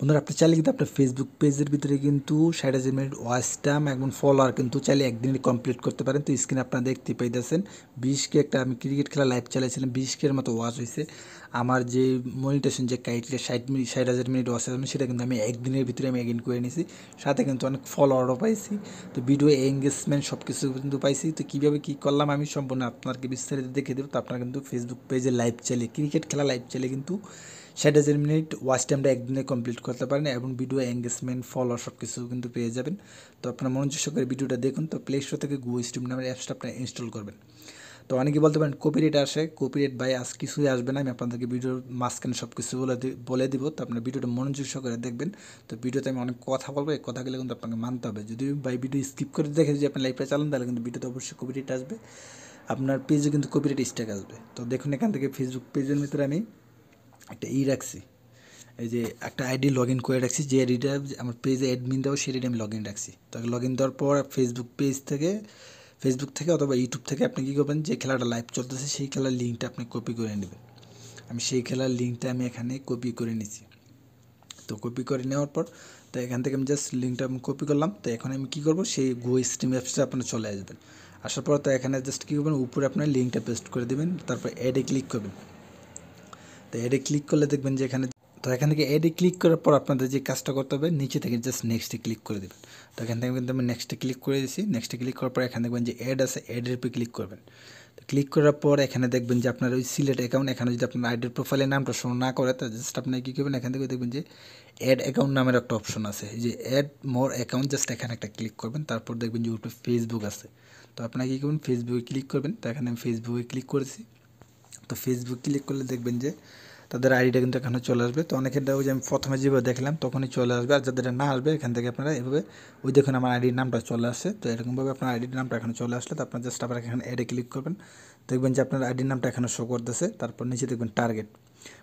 বন্ধুরা আপনি চাইলে কিন্তু আপনার ফেসবুক পেজের ভিতরে কিন্তু ষাট হাজার মিনিট ওয়াচ টাইম এবং ফলোয়ার কিন্তু চাইলে একদিনে কমপ্লিট করতে পারেন তো স্ক্রিনে আপনারা দেখতে পাইতেছেন বিশ বিশকে একটা আমি ক্রিকেট খেলা লাইভ চালিয়েছিলাম বিশকের মতো ওয়াচ হয়েছে আমার যে মনিটেশন যে ক্রাইটেরিয়া ষাট মিনিট ষাট হাজার মিনিট ওয়াচ আমি সেটা কিন্তু আমি একদিনের ভিতরে আমি এগেন করে নিয়েছি সাথে কিন্তু অনেক ফলোয়ারও পাইছি তো ভিডিও এঙ্গেজমেন্ট সব কিছু কিন্তু পাইছি তো কীভাবে কী করলাম আমি সম্পূর্ণ আপনাকে বিস্তারিত দেখে দেবো তো আপনারা কিন্তু ফেসবুক পেজে লাইভ চালিয়ে ক্রিকেট খেলা লাইভ চালিয়ে কিন্তু ষাট হাজার মিনিট ওয়াচ টাইমটা একদিনে কমপ্লিট করতে পারেন এবং ভিডিও এঙ্গেজমেন্ট ফলোয়ার সব কিছু কিন্তু পেয়ে যাবেন তো আপনার মনোযোগ সহকারে ভিডিওটা দেখুন তো প্লে স্টোর থেকে গুগল স্ট্রিম নামের অ্যাপসটা আপনারা ইনস্টল করবেন তো অনেকে বলতে পারেন কপিরেট আসে কপিরেট ভাই আজ কিছুই আসবে না আমি আপনাদেরকে ভিডিওর মাঝখানে সব কিছু বলে বলে দিব তো আপনার ভিডিওটা মনোযোগ সহকারে দেখবেন তো ভিডিওতে আমি অনেক কথা বলবো এই কথাগুলো কিন্তু আপনাকে মানতে হবে যদি ভাই ভিডিও স্কিপ করে দেখে যদি আপনি লাইফটা চালান তাহলে কিন্তু ভিডিওতে অবশ্যই কপিরেট আসবে আপনার পেজে কিন্তু রেট স্ট্যাক আসবে তো দেখুন এখান থেকে ফেসবুক পেজের ভিতরে আমি একটা ই রাখছি এই যে একটা আইডি লগ ইন করে রাখছি যে আইডিটা আমার পেজে অ্যাডমিন দেওয়া সেই আইডি আমি লগ ইন রাখছি তো লগ ইন দেওয়ার পর ফেসবুক পেজ থেকে ফেসবুক থেকে অথবা ইউটিউব থেকে আপনি কী করবেন যে খেলাটা লাইভ চলতেছে সেই খেলার লিঙ্কটা আপনি কপি করে নেবেন আমি সেই খেলার লিঙ্কটা আমি এখানে কপি করে নিছি তো কপি করে নেওয়ার পর তো এখান থেকে আমি জাস্ট লিঙ্কটা আমি কপি করলাম তো এখন আমি কী করবো সেই গো স্ট্রিম অ্যাপসটা আপনার চলে আসবেন আসার পর তো এখানে জাস্ট কী করবেন উপরে আপনার লিঙ্কটা পেস্ট করে দেবেন তারপর অ্যাডে ক্লিক করবেন তো অ্যাডে ক্লিক করলে দেখবেন যে এখানে তো এখান থেকে এডে ক্লিক করার পর আপনাদের যে কাজটা করতে হবে নিচে থেকে জাস্ট নেক্সটে ক্লিক করে দেবেন তো এখান থেকে কিন্তু আমি নেক্সটে ক্লিক করে দিয়েছি নেক্সটে ক্লিক করার পর এখানে দেখবেন যে অ্যাড আছে অ্যাডের উপরে ক্লিক করবেন তো ক্লিক করার পর এখানে দেখবেন যে আপনার ওই সিলেট অ্যাকাউন্ট এখানে যদি আপনার আইডের প্রোফাইলে নামটা শো না করে তা জাস্ট আপনি কী করবেন এখান থেকে দেখবেন যে অ্যাড অ্যাকাউন্ট নামের একটা অপশন আছে যে অ্যাড মোর অ্যাকাউন্ট জাস্ট এখানে একটা ক্লিক করবেন তারপর দেখবেন যে ওটা ফেসবুক আছে তো আপনার কী করবেন ফেসবুকে ক্লিক করবেন তো এখানে আমি ফেসবুকে ক্লিক করেছি তো ফেসবুক ক্লিক করলে দেখবেন যে তাদের আইডিটা কিন্তু এখানে চলে আসবে তো অনেকের ওই যে আমি প্রথমে যেভাবে দেখলাম তখনই চলে আসবে আর যাদের না আসবে এখান থেকে আপনারা এভাবে ওই দেখুন আমার আইডির নামটা চলে আসছে তো এরকমভাবে আপনার আইডির নামটা এখানে চলে আসলে তো আপনার জাস্ট আপনার এখানে অ্যাডে ক্লিক করবেন দেখবেন যে আপনার আইডির নামটা এখানে শো করতেছে তারপর নিচে দেখবেন টার্গেট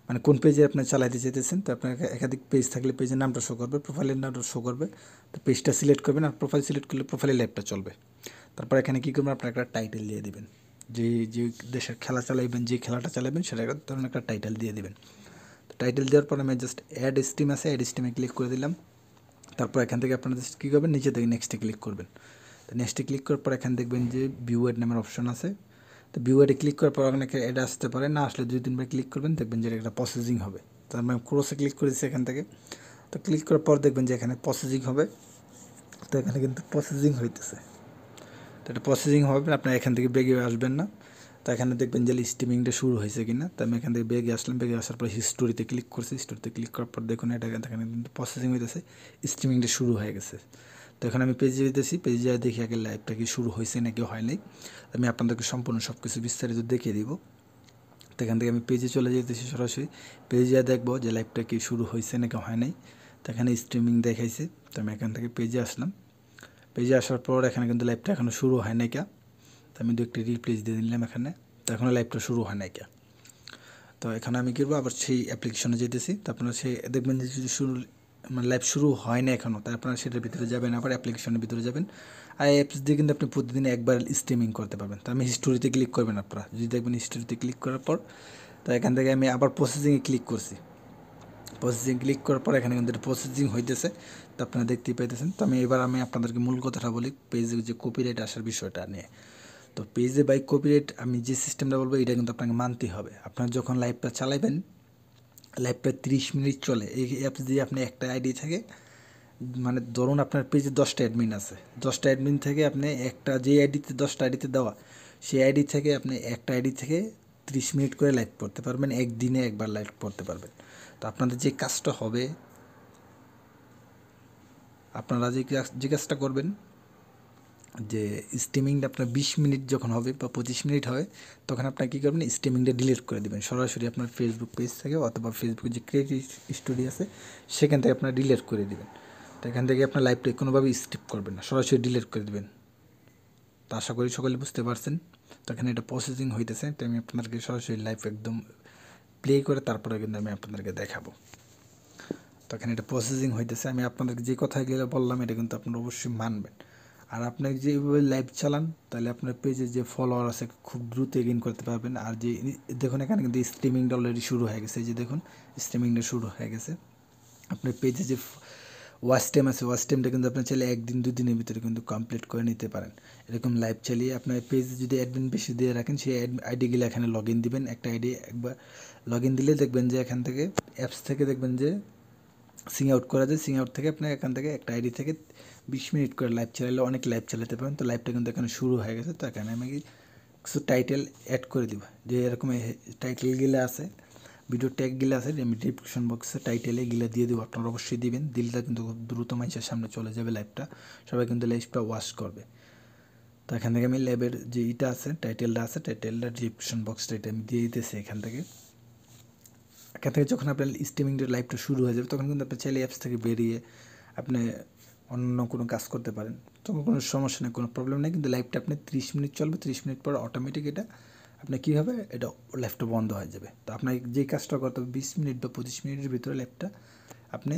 মানে কোন পেজে আপনি চালাইতে চাইতেছেন তো আপনার একাধিক পেজ থাকলে পেজের নামটা শো করবে প্রোফাইলের নামটা শো করবে তো পেজটা সিলেক্ট করবেন আর প্রোফাইল সিলেক্ট করলে প্রোফাইলের ল্যাপটা চলবে তারপর এখানে কী করবেন আপনার একটা টাইটেল দিয়ে দেবেন যে যে দেশের খেলা চালাইবেন যে খেলাটা চালাইবেন সেটা ধরুন একটা টাইটেল দিয়ে দিবেন তো টাইটেল দেওয়ার পর আমি জাস্ট অ্যাড স্টিম আছে অ্যাড স্টিমে ক্লিক করে দিলাম তারপর এখান থেকে আপনারা জাস্ট কী করবেন নিচে থেকে নেক্সটে ক্লিক করবেন তো নেক্সটে ক্লিক করার পর এখানে দেখবেন যে ভিউ এড নামের অপশন আছে তো ভিউ অ্যাডে ক্লিক করার পর অনেকে অ্যাড আসতে পারে না আসলে দুই তিনবার ক্লিক করবেন দেখবেন যে একটা প্রসেসিং হবে তো আমি ক্রোসে ক্লিক করে দিচ্ছি এখান থেকে তো ক্লিক করার পর দেখবেন যে এখানে প্রসেসিং হবে তো এখানে কিন্তু প্রসেসিং হইতেছে তো এটা প্রসেসিং হবে আপনার এখান থেকে বেগে আসবেন না তো এখানে দেখবেন যে স্টিমিংটা শুরু হয়েছে কিনা তো আমি এখান থেকে বেগে আসলাম বেগে আসার পর হিস্টোরিতে ক্লিক করছি হিস্টোরিতে ক্লিক করার পর দেখুন এটা এখানে কিন্তু প্রসেসিং হইতেছে স্টিমিংটা শুরু হয়ে গেছে তো এখন আমি পেজে যেতেছি পেজে যাই দেখি আগে লাইভটা কি শুরু হয়েছে নাকি হয় নাই আমি আপনাদেরকে সম্পূর্ণ সব কিছু বিস্তারিত দেখিয়ে দিব তো এখান থেকে আমি পেজে চলে যেতেছি সরাসরি পেজে যা দেখবো যে লাইভটা কি শুরু হয়েছে নাকি হয় নাই তো এখানে স্ট্রিমিং দেখাইছে তো আমি এখান থেকে পেজে আসলাম পেজে আসার পর এখানে কিন্তু লাইভটা এখনও শুরু হয় নাই কা তো আমি দু একটি রিপ্লেস দিয়ে নিলাম এখানে তো এখনও লাইভটা শুরু হয় নাই কে তো এখানে আমি করবো আবার সেই অ্যাপ্লিকেশনে যেতেছি তো আপনারা সেই দেখবেন যে যদি শুরু মানে লাইভ শুরু হয় না এখনও তাই আপনারা সেটার ভিতরে যাবেন আবার অ্যাপ্লিকেশনের ভিতরে যাবেন আর অ্যাপস দিয়ে কিন্তু আপনি প্রতিদিন একবার স্ট্রিমিং করতে পারবেন তো আমি হিস্টোরিতে ক্লিক করবেন আপনারা যদি দেখবেন হিস্টোরিতে ক্লিক করার পর তো এখান থেকে আমি আবার প্রসেসিংয়ে ক্লিক করছি প্রসেসিং ক্লিক করার পর এখানে কিন্তু প্রসেসিং হইতেছে তো আপনারা দেখতেই পাইতেছেন তো আমি এবার আমি আপনাদেরকে মূল কথাটা বলি পেজে যে কপিরাইট আসার বিষয়টা নিয়ে তো পেজে বাই কপিরাইট আমি যে সিস্টেমটা বলবো এটা কিন্তু আপনাকে মানতেই হবে আপনার যখন লাইভটা চালাইবেন লাইভটা তিরিশ মিনিট চলে এই অ্যাপস দিয়ে আপনি একটা আইডি থাকে মানে ধরুন আপনার পেজে দশটা অ্যাডমিন আছে দশটা অ্যাডমিন থেকে আপনি একটা যে আইডিতে দশটা আইডিতে দেওয়া সেই আইডি থেকে আপনি একটা আইডি থেকে তিরিশ মিনিট করে লাইভ পড়তে পারবেন একদিনে একবার লাইভ পড়তে পারবেন তো আপনাদের যে কাজটা হবে আপনারা যে যে কাজটা করবেন যে স্টিমিংটা আপনার বিশ মিনিট যখন হবে বা পঁচিশ মিনিট হবে তখন আপনার কী করবেন স্টিমিংটা ডিলিট করে দেবেন সরাসরি আপনার ফেসবুক পেজ থেকে অথবা ফেসবুকে যে ক্রিয়েটিভ স্টুডিও আছে সেখান থেকে আপনার ডিলিট করে দেবেন তো এখান থেকে আপনার লাইফটা কোনোভাবে স্কিপ করবেন না সরাসরি ডিলিট করে দেবেন তো আশা করি সকলে বুঝতে পারছেন তো এখানে এটা প্রসেসিং হইতেছে তো আমি আপনাদেরকে সরাসরি লাইফ একদম প্লে করে তারপরে কিন্তু আমি আপনাদেরকে দেখাবো এখানে এটা প্রসেসিং হইতেছে আমি আপনাদেরকে যে গেলে বললাম এটা কিন্তু আপনারা অবশ্যই মানবেন আর আপনি যেভাবে লাইভ চালান তাহলে আপনার পেজে যে ফলোয়ার আছে খুব দ্রুত এগিন করতে পারবেন আর যে দেখুন এখানে কিন্তু স্ট্রিমিংটা অলরেডি শুরু হয়ে গেছে যে দেখুন স্ট্রিমিংটা শুরু হয়ে গেছে আপনার পেজে যে ওয়াশ টাইম আছে ওয়াশ টাইমটা কিন্তু আপনার চাইলে একদিন দুদিনের ভিতরে কিন্তু কমপ্লিট করে নিতে পারেন এরকম লাইভ চালিয়ে আপনার পেজে যদি অ্যাডমিন বেশি দিয়ে রাখেন সেই আইডিগুলো এখানে লগ ইন দিবেন একটা আইডি একবার লগ ইন দিলে দেখবেন যে এখান থেকে অ্যাপস থেকে দেখবেন যে সিং আউট করা যায় সিং আউট থেকে আপনি এখান থেকে একটা আইডি থেকে বিশ মিনিট করে লাইভ চালালে অনেক লাইভ চালাতে পারেন তো লাইভটা কিন্তু এখানে শুরু হয়ে গেছে তো এখানে আমি কিছু টাইটেল অ্যাড করে দিব যে এরকম টাইটেলগুলো আছে ভিডিও ট্যাগগুলো আছে আমি ডিসক্রিপশন বক্সে টাইটেলে গিলা দিয়ে দেবো আপনারা অবশ্যই দিবেন দিলটা কিন্তু দ্রুত মাইসের সামনে চলে যাবে লাইভটা সবাই কিন্তু লাইভটা ওয়াশ করবে তো এখান থেকে আমি ল্যাবের যে ইটা আছে টাইটেলটা আছে টাইটেলটা ডিসক্রিপশন বক্সটা এটা আমি দিয়ে দিতেছি এখান থেকে এখান থেকে যখন আপনার স্ট্রিমিংটা লাইভটা শুরু হয়ে যাবে তখন কিন্তু আপনি চাইলে অ্যাপস থেকে বেরিয়ে আপনি অন্য কোনো কাজ করতে পারেন তখন কোনো সমস্যা নেই কোনো প্রবলেম নেই কিন্তু লাইভটা আপনি ত্রিশ মিনিট চলবে ত্রিশ মিনিট পর অটোমেটিক এটা আপনার কী হবে এটা ল্যাপটপ বন্ধ হয়ে যাবে তো আপনার যে কাজটা করতে হবে বিশ মিনিট বা পঁচিশ মিনিটের ভিতরে ল্যাপটা আপনি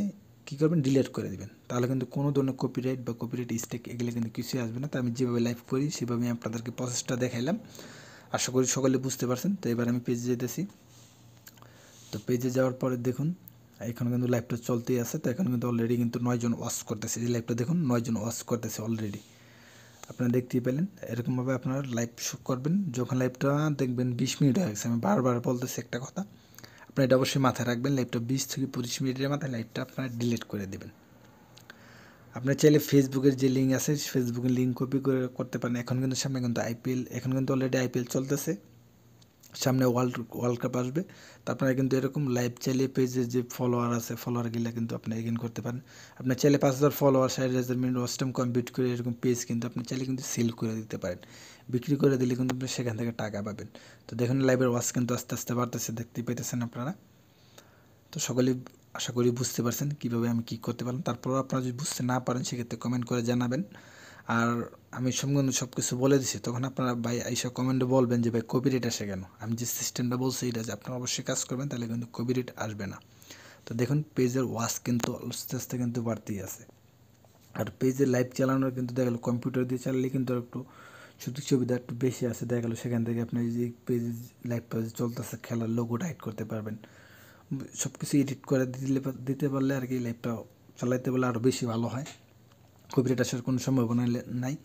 কী করবেন ডিলেট করে দেবেন তাহলে কিন্তু কোনো ধরনের কপিরাইট বা কপিরাইট স্টেক এগুলো কিন্তু কিছুই আসবে না তো আমি যেভাবে লাইভ করি সেভাবে আমি আপনাদেরকে প্রসেসটা দেখাইলাম আশা করি সকলে বুঝতে পারছেন তো এবার আমি পেজে যেতেছি তো পেজে যাওয়ার পরে দেখুন এখন কিন্তু লাইভটা চলতেই আছে তো এখন কিন্তু অলরেডি কিন্তু নয়জন ওয়াশ করতেছে এই লাইভটা দেখুন নয়জন ওয়াশ করতেছে অলরেডি আপনারা দেখতেই পেলেন এরকমভাবে আপনারা লাইভ শো করবেন যখন লাইভটা দেখবেন বিশ মিনিট হয়ে গেছে আমি বারবার বলতেছি একটা কথা আপনার এটা অবশ্যই মাথায় রাখবেন লাইভটা বিশ থেকে পঁচিশ মিনিটের মাথায় লাইভটা আপনারা ডিলিট করে দেবেন আপনার চাইলে ফেসবুকের যে লিঙ্ক আছে ফেসবুকের লিঙ্ক কপি করে করতে পারেন এখন কিন্তু সামনে কিন্তু আইপিএল এখন কিন্তু অলরেডি আইপিএল চলতেছে সামনে ওয়ার্ল্ড ওয়ার্ল্ড কাপ আসবে তো আপনারা কিন্তু এরকম লাইভ চালিয়ে পেজে যে ফলোয়ার আছে ফলোয়ারগুলো কিন্তু আপনি এগেন করতে পারেন আপনার চাইলে পাঁচ হাজার ফলোয়ার ষাট হাজার মিনিট ওয়াস্টাম কমপ্লিট করে এরকম পেজ কিন্তু আপনি চাইলে কিন্তু সেল করে দিতে পারেন বিক্রি করে দিলে কিন্তু আপনি সেখান থেকে টাকা পাবেন তো দেখুন লাইভের ওয়াচ কিন্তু আস্তে আস্তে বাড়তেছে দেখতে পেতেছেন আপনারা তো সকলেই আশা করি বুঝতে পারছেন কীভাবে আমি কী করতে পারলাম তারপরও আপনারা যদি বুঝতে না পারেন সেক্ষেত্রে কমেন্ট করে জানাবেন আর আমি সম্বন্ধে সব কিছু বলে দিছি তখন আপনারা ভাই এইসব কমেন্টে বলবেন যে ভাই কপিরেট আসে কেন আমি যে সিস্টেমটা বলছি এটা যে আপনারা অবশ্যই কাজ করবেন তাহলে কিন্তু কপিরেট আসবে না তো দেখুন পেজের ওয়াশ কিন্তু আস্তে আস্তে কিন্তু বাড়তেই আছে আর পেজের লাইভ চালানোর কিন্তু দেখা গেলো কম্পিউটার দিয়ে চালালে কিন্তু একটু সুযোগ সুবিধা একটু বেশি আছে দেখা গেলো সেখান থেকে আপনি যে পেজ লাইভ পেজ চলতেছে খেলার লোগো টাইট করতে পারবেন সব কিছু এডিট করে দিলে দিতে পারলে আর কি লাইভটা চালাইতে পারলে আরও বেশি ভালো হয় কপিরাইট আসার কোনো সম্ভাবনা নাই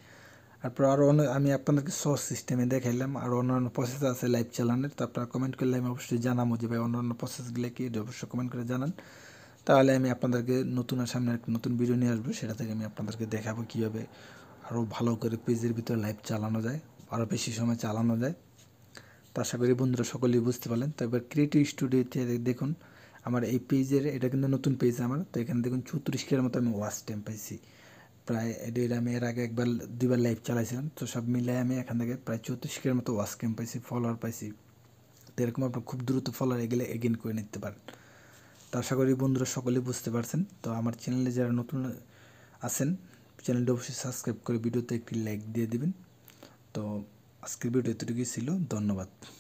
তারপর আরও অন্য আমি আপনাদেরকে সোর্স সিস্টেমে দেখাইলাম আর অন্যান্য প্রসেস আছে লাইভ চালানোর তো আপনারা কমেন্ট করলে আমি অবশ্যই জানাবো যে ভাই অন্যান্য প্রসেসগুলো কি অবশ্যই কমেন্ট করে জানান তাহলে আমি আপনাদেরকে নতুন আর সামনে একটা নতুন ভিডিও নিয়ে আসবো সেটা থেকে আমি আপনাদেরকে দেখাবো কীভাবে আরও ভালো করে পেজের ভিতরে লাইভ চালানো যায় আরও বেশি সময় চালানো যায় তো আশা করি বন্ধুরা সকলেই বুঝতে পারলেন তো এবার ক্রিয়েটিভ স্টুডিওতে দেখুন আমার এই পেজের এটা কিন্তু নতুন পেজ আমার তো এখানে দেখুন চৌত্রিশ কিলোর মতো আমি ওয়াচ টাইম পাইছি প্রায় এটা আমি এর আগে একবার দুইবার লাইভ চালাইছিলাম তো সব মিলে আমি এখান থেকে প্রায় চৌত্রিশের মতো ওয়াশ ক্যাম্প পাইছি ফলোয়ার পাইছি তো এরকম আপনার খুব দ্রুত ফলোয়ার এগুলো এগেন করে নিতে পারেন তো আশা করি বন্ধুরা সকলেই বুঝতে পারছেন তো আমার চ্যানেলে যারা নতুন আছেন চ্যানেলটি অবশ্যই সাবস্ক্রাইব করে ভিডিওতে একটি লাইক দিয়ে দেবেন তো আজকের ভিডিও এতটুকুই ছিল ধন্যবাদ